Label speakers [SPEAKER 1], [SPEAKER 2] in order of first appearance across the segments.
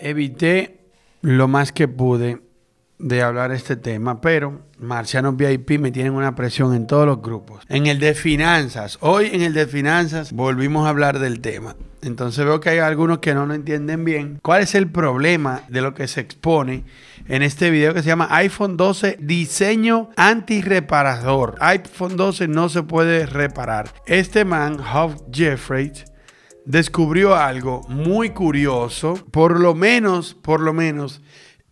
[SPEAKER 1] evité lo más que pude de hablar este tema, pero Marcianos VIP me tienen una presión en todos los grupos. En el de finanzas, hoy en el de finanzas volvimos a hablar del tema. Entonces veo que hay algunos que no lo entienden bien. ¿Cuál es el problema de lo que se expone en este video que se llama iPhone 12 diseño antirreparador? iPhone 12 no se puede reparar. Este man, Huff Jeffrey descubrió algo muy curioso, por lo menos, por lo menos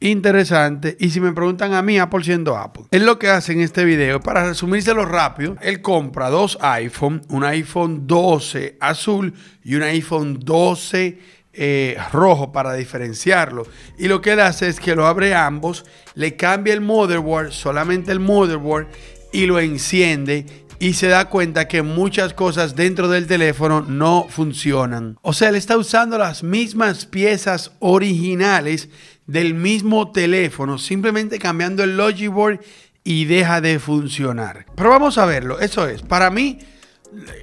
[SPEAKER 1] interesante. Y si me preguntan a mí, Apple siendo Apple. Es lo que hace en este video. Para resumírselo rápido, él compra dos iPhone, un iPhone 12 azul y un iPhone 12 eh, rojo para diferenciarlo. Y lo que él hace es que lo abre ambos, le cambia el motherboard, solamente el motherboard, y lo enciende y se da cuenta que muchas cosas dentro del teléfono no funcionan. O sea, él está usando las mismas piezas originales del mismo teléfono, simplemente cambiando el board y deja de funcionar. Pero vamos a verlo, eso es, para mí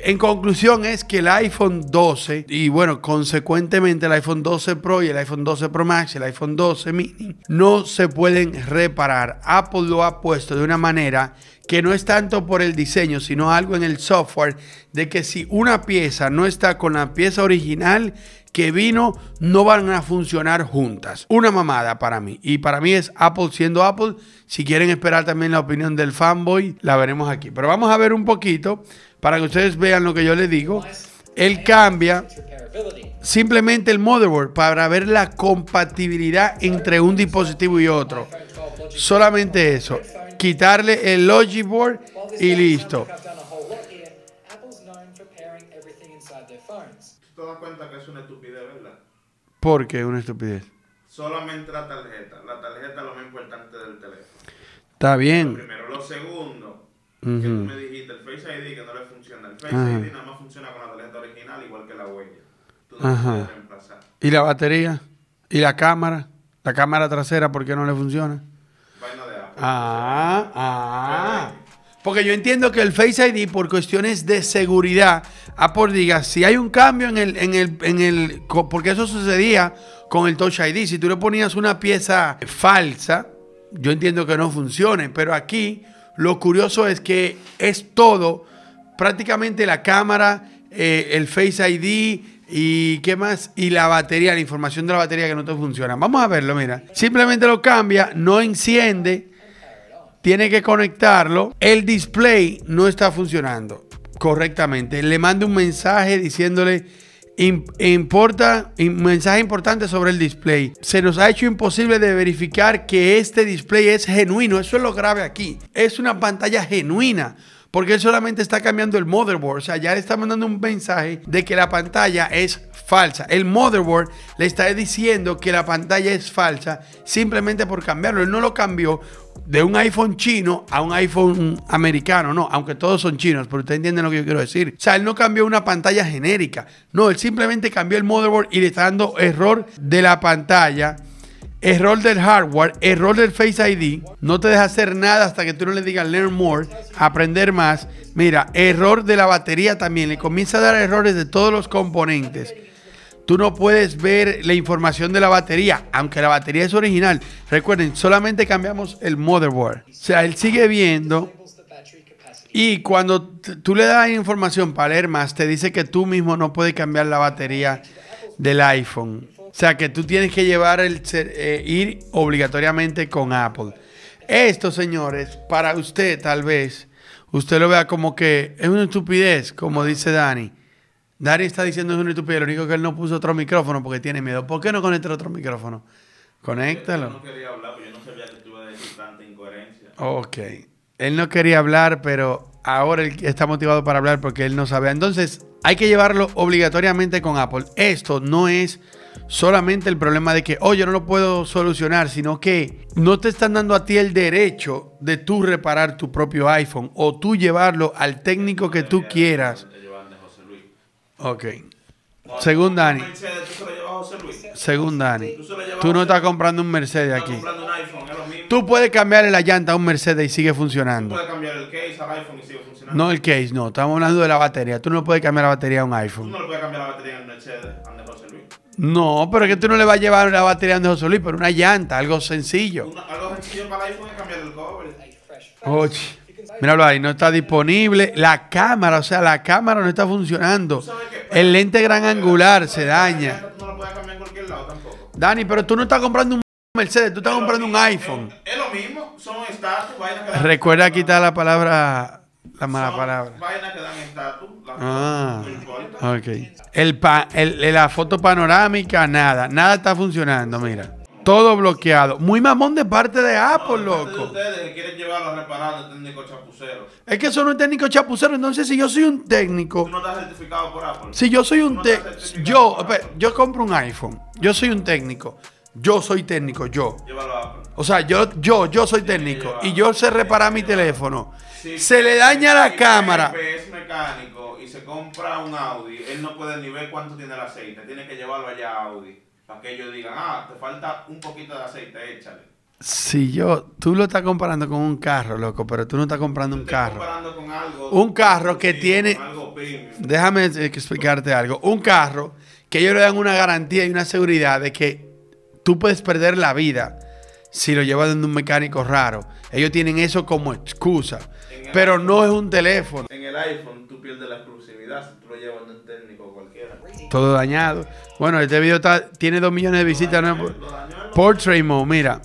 [SPEAKER 1] en conclusión es que el iPhone 12 y bueno, consecuentemente el iPhone 12 Pro y el iPhone 12 Pro Max y el iPhone 12 mini no se pueden reparar. Apple lo ha puesto de una manera que no es tanto por el diseño, sino algo en el software de que si una pieza no está con la pieza original que vino, no van a funcionar juntas. Una mamada para mí. Y para mí es Apple siendo Apple. Si quieren esperar también la opinión del fanboy, la veremos aquí. Pero vamos a ver un poquito para que ustedes vean lo que yo les digo, él cambia simplemente el motherboard para ver la compatibilidad entre un dispositivo y otro. Solamente eso. Quitarle el logic board y listo. ¿Te das cuenta que es una estupidez, verdad? ¿Por qué una estupidez? Solamente la tarjeta. La tarjeta
[SPEAKER 2] es lo más importante del teléfono. Está bien.
[SPEAKER 1] primero, lo segundo que tú me dijiste el Face ID que no le funciona. El Face ID nada más funciona con la tarjeta original, igual que la huella. Tú Ajá. ¿Y la batería? ¿Y la cámara? ¿La cámara trasera por qué no le funciona? Vaina de Apple. Ah, ah. Porque yo entiendo que el Face ID, por cuestiones de seguridad, por diga, si hay un cambio en el, en el, en el, porque eso sucedía con el Touch ID, si tú le ponías una pieza falsa, yo entiendo que no funcione, pero aquí lo curioso es que es todo, prácticamente la cámara, eh, el Face ID y qué más, y la batería, la información de la batería que no te funciona. Vamos a verlo, mira. Simplemente lo cambia, no enciende, tiene que conectarlo. El display no está funcionando correctamente. Le manda un mensaje diciéndole importa, un mensaje importante sobre el display. Se nos ha hecho imposible de verificar que este display es genuino. Eso es lo grave aquí. Es una pantalla genuina. Porque él solamente está cambiando el motherboard. O sea, ya le está mandando un mensaje de que la pantalla es falsa. El motherboard le está diciendo que la pantalla es falsa simplemente por cambiarlo. Él no lo cambió de un iPhone chino a un iPhone americano, no, aunque todos son chinos, pero ustedes entienden lo que yo quiero decir. O sea, él no cambió una pantalla genérica, no, él simplemente cambió el motherboard y le está dando error de la pantalla, error del hardware, error del Face ID, no te deja hacer nada hasta que tú no le digas learn more, aprender más. Mira, error de la batería también, le comienza a dar errores de todos los componentes. Tú no puedes ver la información de la batería, aunque la batería es original. Recuerden, solamente cambiamos el motherboard. O sea, él sigue viendo. Y cuando tú le das información para leer más, te dice que tú mismo no puedes cambiar la batería del iPhone. O sea, que tú tienes que llevar el eh, ir obligatoriamente con Apple. Esto, señores, para usted tal vez, usted lo vea como que es una estupidez, como dice Dani. Dari está diciendo es un estúpido. lo único que él no puso otro micrófono porque tiene miedo. ¿Por qué no conecta otro micrófono? Conéctalo. Yo no
[SPEAKER 2] quería hablar, yo no sabía que tú a decir tanta incoherencia. Ok.
[SPEAKER 1] Él no quería hablar, pero ahora él está motivado para hablar porque él no sabía. Entonces, hay que llevarlo obligatoriamente con Apple. Esto no es solamente el problema de que, oh, yo no lo puedo solucionar, sino que no te están dando a ti el derecho de tú reparar tu propio iPhone o tú llevarlo al técnico que tú quieras. Ok. Según Dani. Según Dani. Tú no estás comprando un Mercedes aquí. Tú puedes cambiarle la llanta a un Mercedes y sigue funcionando. No el case, no. Estamos hablando de la batería. Tú no puedes cambiar la batería a un iPhone. Tú
[SPEAKER 2] no puedes cambiar la batería a un Mercedes.
[SPEAKER 1] No, pero es que tú no le vas a llevar una batería de José Luis, pero una llanta, algo sencillo.
[SPEAKER 2] algo sencillo para el iPhone es cambiar el cobre.
[SPEAKER 1] Oye, míralo ahí, no está disponible. La cámara, o sea, la cámara no está funcionando. El lente gran angular se daña. No lo puedes cambiar en cualquier lado tampoco. Dani, pero tú no estás comprando un Mercedes, tú estás comprando un iPhone. Es lo mismo, son estatus, Recuerda quitar la palabra la mala palabra. que dan estatus. Ah, ok. El el, la foto panorámica, nada. Nada está funcionando, mira. Todo bloqueado. Muy mamón de parte de Apple, loco. ustedes quieren
[SPEAKER 2] llevarlo a reparar técnico chapucero.
[SPEAKER 1] Es que eso no es técnico chapucero. Entonces, si yo soy un técnico. Si yo soy un técnico. Yo, yo compro un iPhone. Yo soy un técnico. Yo soy técnico, yo. Llévalo a o sea, yo, yo, yo soy técnico y yo sé reparar mi teléfono. se le daña la cámara.
[SPEAKER 2] es mecánico y se compra un Audi, él no puede ni ver cuánto tiene el aceite. Tiene que llevarlo allá a Audi para que ellos digan, ah, te falta un poquito de
[SPEAKER 1] aceite, échale. Si yo, tú lo estás comparando con un carro, loco, pero tú no estás comprando un carro. Comparando con algo, un carro que tiene. déjame explicarte algo. Un carro que ellos le dan una garantía y una seguridad de que tú puedes perder la vida si lo lleva de un mecánico raro. Ellos tienen eso como excusa. Pero no es un teléfono. En
[SPEAKER 2] el iPhone tú pierdes la exclusividad si tú lo llevas de un técnico
[SPEAKER 1] cualquiera. Todo dañado. Bueno, este video tiene dos millones de visitas. ¿no? Portrait Mode, mira.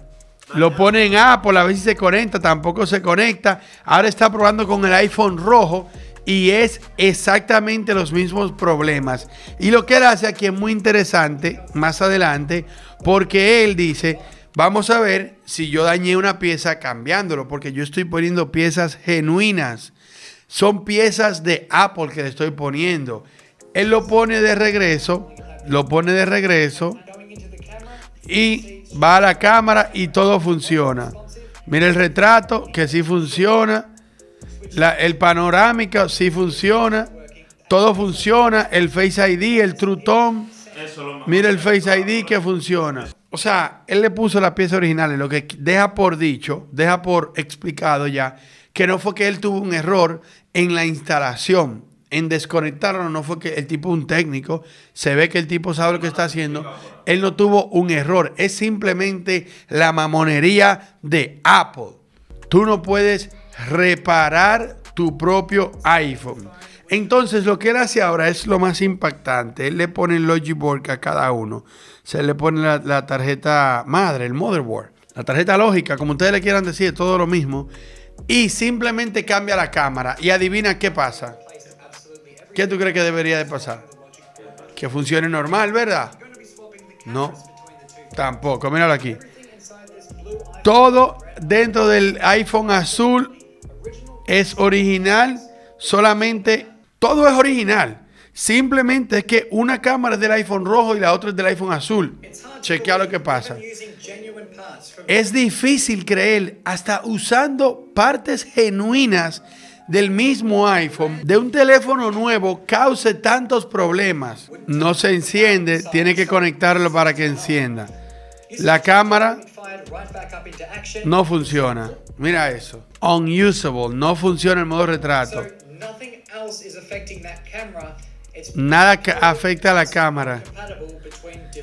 [SPEAKER 1] Lo pone en Apple, a si se conecta, tampoco se conecta. Ahora está probando con el iPhone rojo y es exactamente los mismos problemas. Y lo que él hace aquí es muy interesante más adelante porque él dice Vamos a ver si yo dañé una pieza cambiándolo, porque yo estoy poniendo piezas genuinas. Son piezas de Apple que le estoy poniendo. Él lo pone de regreso, lo pone de regreso y va a la cámara y todo funciona. Mira el retrato que sí funciona, el panorámico sí funciona, todo funciona, el Face ID, el True Tone. Mira el Face ID que funciona. O sea, él le puso las piezas originales, lo que deja por dicho, deja por explicado ya, que no fue que él tuvo un error en la instalación, en desconectarlo, no fue que el tipo un técnico, se ve que el tipo sabe lo que está haciendo, él no tuvo un error, es simplemente la mamonería de Apple. Tú no puedes reparar tu propio iPhone. Entonces, lo que él hace ahora es lo más impactante. Él le pone el logic board a cada uno. Se le pone la, tarjeta madre, el motherboard. La tarjeta lógica, como ustedes le quieran decir, todo lo mismo. Y simplemente cambia la cámara. Y adivina qué pasa. ¿Qué tú crees que debería de pasar? Que funcione normal, ¿verdad? No. Tampoco. Míralo aquí. Todo dentro del iPhone azul es original. Solamente todo es original. Simplemente es que una cámara es del iPhone rojo y la otra es del iPhone azul. Chequea lo que pasa. Es difícil creer, hasta usando partes genuinas del mismo iPhone, de un teléfono nuevo, cause tantos problemas. No se enciende, tiene que conectarlo para que encienda. La cámara no funciona. Mira eso. Unusable, no funciona el modo retrato. Nada que afecta a la cámara.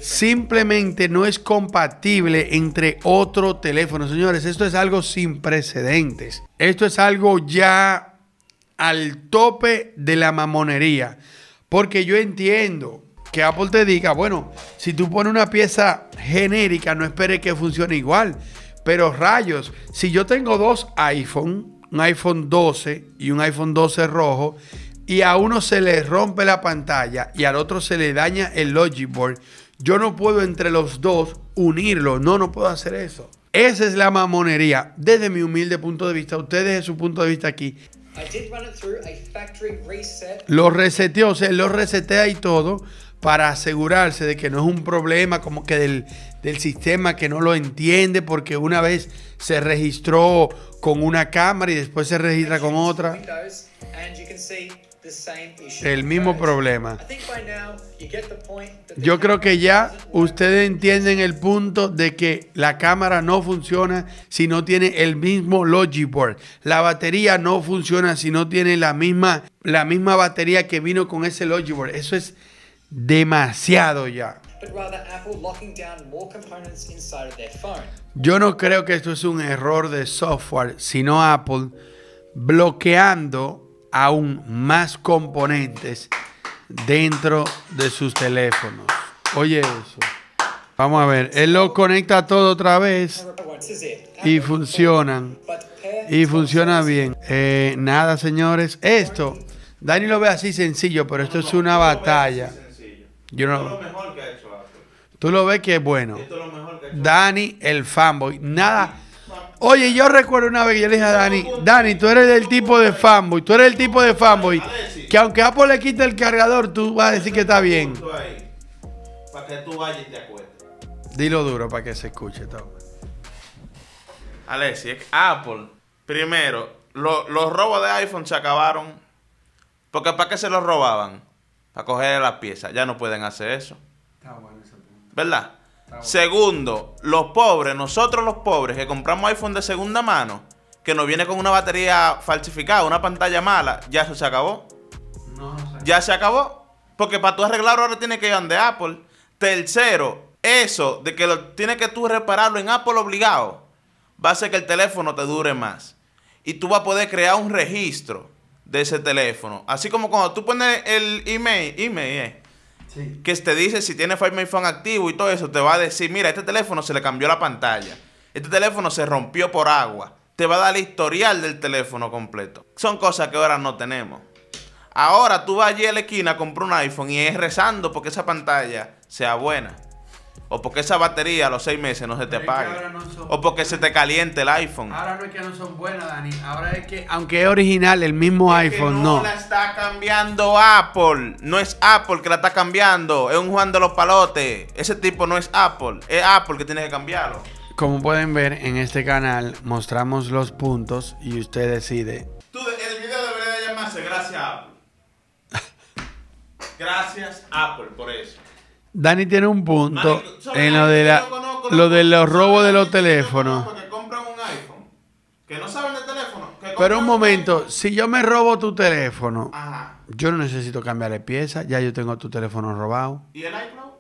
[SPEAKER 1] Simplemente no es compatible entre otro teléfono. Señores, esto es algo sin precedentes. Esto es algo ya al tope de la mamonería. Porque yo entiendo que Apple te diga, bueno, si tú pones una pieza genérica, no espere que funcione igual. Pero rayos, si yo tengo dos iPhone un iPhone 12 y un iPhone 12 rojo y a uno se le rompe la pantalla y al otro se le daña el logic board, yo no puedo entre los dos unirlo. No, no puedo hacer eso. Esa es la mamonería. Desde mi humilde punto de vista, ustedes desde su punto de vista aquí. Lo reseteó, o sea, lo resetea y todo para asegurarse de que no es un problema como que del, sistema que no lo entiende porque una vez se registró con una cámara y después se registra con otra. El mismo problema. Yo creo que ya ustedes entienden el punto de que la cámara no funciona si no tiene el mismo board. La batería no funciona si no tiene la misma, la misma batería que vino con ese Logiboard. Eso es demasiado ya. Yo no creo que esto es un error de software, sino Apple bloqueando aún más componentes dentro de sus teléfonos. Oye eso. Vamos a ver, él lo conecta todo otra vez y funcionan. Y funciona bien. Eh, nada, señores, esto, Dani lo ve así sencillo, pero esto es una batalla. Tú lo ves que es bueno. Dani, el fanboy. Nada. Oye, yo recuerdo una vez que yo le dije a Dani, Dani, tú eres del tipo de fanboy, tú eres el tipo de fanboy, que aunque Apple le quite el cargador, tú vas a decir que está bien. Para que Dilo duro para que se escuche todo.
[SPEAKER 2] Alessi, Apple, primero, los robos de iPhone se acabaron. Porque ¿para qué se los robaban? a coger las piezas. Ya no pueden hacer eso. Está bueno ¿Verdad? Segundo, los pobres, nosotros los pobres que compramos iPhone de segunda mano, que nos viene con una batería falsificada, una pantalla mala, ya eso se acabó. No, Ya se acabó. Porque para tú arreglarlo ahora tiene que ir donde Apple. Tercero, eso de que lo, tienes que tú repararlo en Apple obligado, va a hacer que el teléfono te dure más. Y tú vas a poder crear un registro de ese teléfono. Así como cuando tú pones el email, email eh, que te dice si tiene Find My activo y todo eso, te va a decir, mira, este teléfono se le cambió la pantalla, este teléfono se rompió por agua, te va a dar el historial del teléfono completo. Son cosas que ahora no tenemos. Ahora tú vas allí a la esquina, compras un iPhone y es rezando porque esa pantalla sea buena. O porque esa batería a los seis meses no se te apaga. o porque se te caliente el iPhone.
[SPEAKER 1] Ahora no es que no son buenas, Dani. Ahora es que, aunque es original, el mismo iPhone, no. No la está cambiando
[SPEAKER 2] Apple. No es Apple que la está cambiando. Es un Juan de los Palotes. Ese tipo no es Apple. Es Apple que tiene que cambiarlo.
[SPEAKER 1] Como pueden ver, en este canal mostramos los puntos y usted decide.
[SPEAKER 2] Tú, el video debería llamarse Gracias Apple. Gracias Apple por eso.
[SPEAKER 1] Dani tiene un punto en lo de, lo de los robos de los teléfonos. Pero un momento, si yo me robo tu teléfono, yo no necesito cambiarle pieza, ya yo tengo tu teléfono robado. ¿Y el iCloud?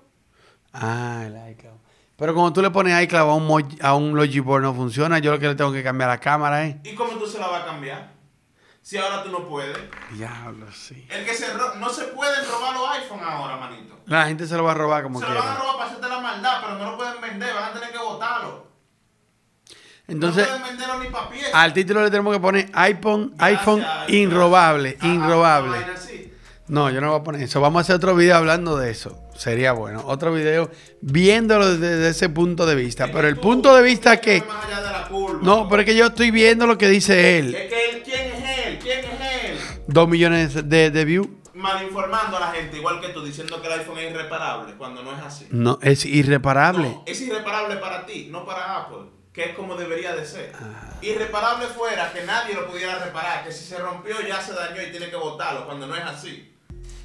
[SPEAKER 1] Ah, el iCloud. Pero como tú le pones iCloud a un, a un no funciona, yo lo que le tengo que cambiar la cámara, ¿eh?
[SPEAKER 2] ¿Y cómo tú se la vas a cambiar? si ahora tú no puedes?
[SPEAKER 1] Diablo, sí.
[SPEAKER 2] El que se roba... no se pueden robar los iPhone ahora, manito.
[SPEAKER 1] La gente se lo va a robar como se quiera. Se lo van a
[SPEAKER 2] robar para hacerte la maldad, pero no lo pueden vender, van a tener que botarlo.
[SPEAKER 1] Entonces, no pueden ni al título le tenemos que poner iPhone, iPhone inrobable, ah, ah, inrobable. no, yo no voy a poner eso. Vamos a hacer otro video hablando de eso. Sería bueno. Otro video viéndolo desde ese punto de vista. Pero el punto de vista que... No, pero es que yo estoy viendo lo que dice él. él 2 millones de, de views. Malinformando a la
[SPEAKER 2] gente, igual que tú, diciendo que el iPhone es
[SPEAKER 1] irreparable, cuando no es así. No, es irreparable. es
[SPEAKER 2] irreparable para ti, no para Apple que es como debería de ser. Irreparable fuera que nadie lo pudiera reparar, que si se rompió ya se dañó y tiene que botarlo, cuando no es así.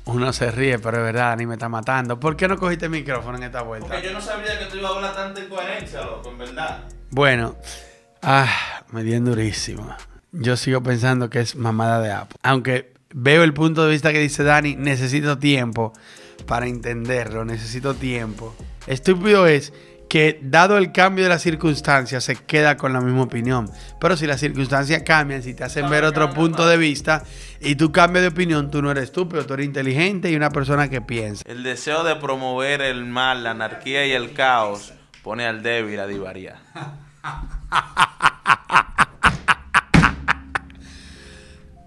[SPEAKER 1] Uno se ríe, pero es verdad, ni me está matando. ¿Por qué no cogiste el micrófono en esta vuelta?
[SPEAKER 2] Porque yo no sabía que tú ibas a hablar tanta incoherencia, loco, en verdad.
[SPEAKER 1] Bueno, ah, me dieron durísimo yo sigo pensando que es mamada de Apple. Aunque veo el punto de vista que dice Dani, necesito tiempo para entenderlo, necesito tiempo. Estúpido es que dado el cambio de las circunstancias se queda con la misma opinión. Pero si las circunstancias cambian, si te hacen ver otro punto de vista y tú cambias de opinión, tú no eres estúpido, tú eres inteligente y una persona que piensa.
[SPEAKER 2] El deseo de promover el mal, la anarquía y el caos pone al débil a divariar.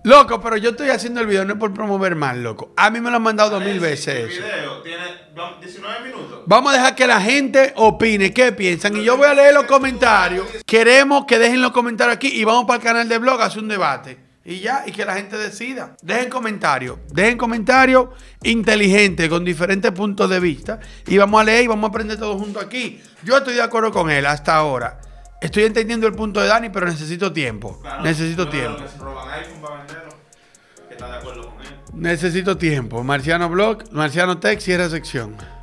[SPEAKER 1] Loco, pero yo estoy haciendo el video, no es por promover más, loco. A mí me lo han mandado dos mil veces. El Vamos a dejar que la gente opine qué piensan. y yo voy a leer los comentarios. Queremos que dejen los comentarios aquí y vamos para el canal de blog a hacer un debate. Y ya, y que la gente decida. Dejen comentarios. Dejen comentarios inteligentes, con diferentes puntos de vista. Y vamos a leer y vamos a aprender todo junto aquí. Yo estoy de acuerdo con él hasta ahora. Estoy entendiendo el punto de Dani, pero necesito tiempo. necesito tiempo. Necesito tiempo. Marciano Blog, Marciano Tech, cierra sección.